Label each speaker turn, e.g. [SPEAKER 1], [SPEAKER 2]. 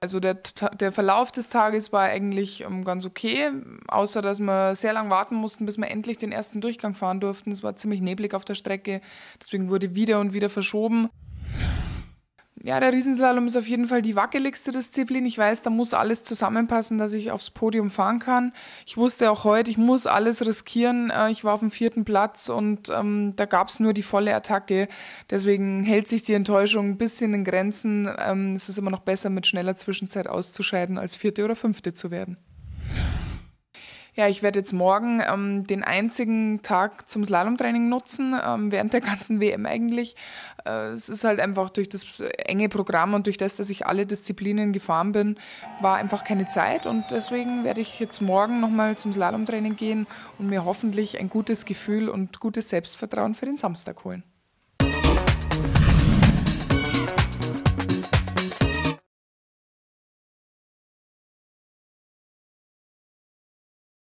[SPEAKER 1] Also der, der Verlauf des Tages war eigentlich ähm, ganz okay, außer dass wir sehr lange warten mussten, bis wir endlich den ersten Durchgang fahren durften. Es war ziemlich neblig auf der Strecke, deswegen wurde wieder und wieder verschoben. Ja, der Riesenslalom ist auf jeden Fall die wackeligste Disziplin. Ich weiß, da muss alles zusammenpassen, dass ich aufs Podium fahren kann. Ich wusste auch heute, ich muss alles riskieren. Äh, ich war auf dem vierten Platz und ähm, da gab es nur die volle Attacke. Deswegen hält sich die Enttäuschung ein bisschen in Grenzen. Ähm, es ist immer noch besser, mit schneller Zwischenzeit auszuscheiden, als vierte oder fünfte zu werden. Ja, ich werde jetzt morgen ähm, den einzigen Tag zum Slalomtraining nutzen, ähm, während der ganzen WM eigentlich. Äh, es ist halt einfach durch das äh, enge Programm und durch das, dass ich alle Disziplinen gefahren bin, war einfach keine Zeit und deswegen werde ich jetzt morgen nochmal zum Slalomtraining gehen und mir hoffentlich ein gutes Gefühl und gutes Selbstvertrauen für den Samstag holen.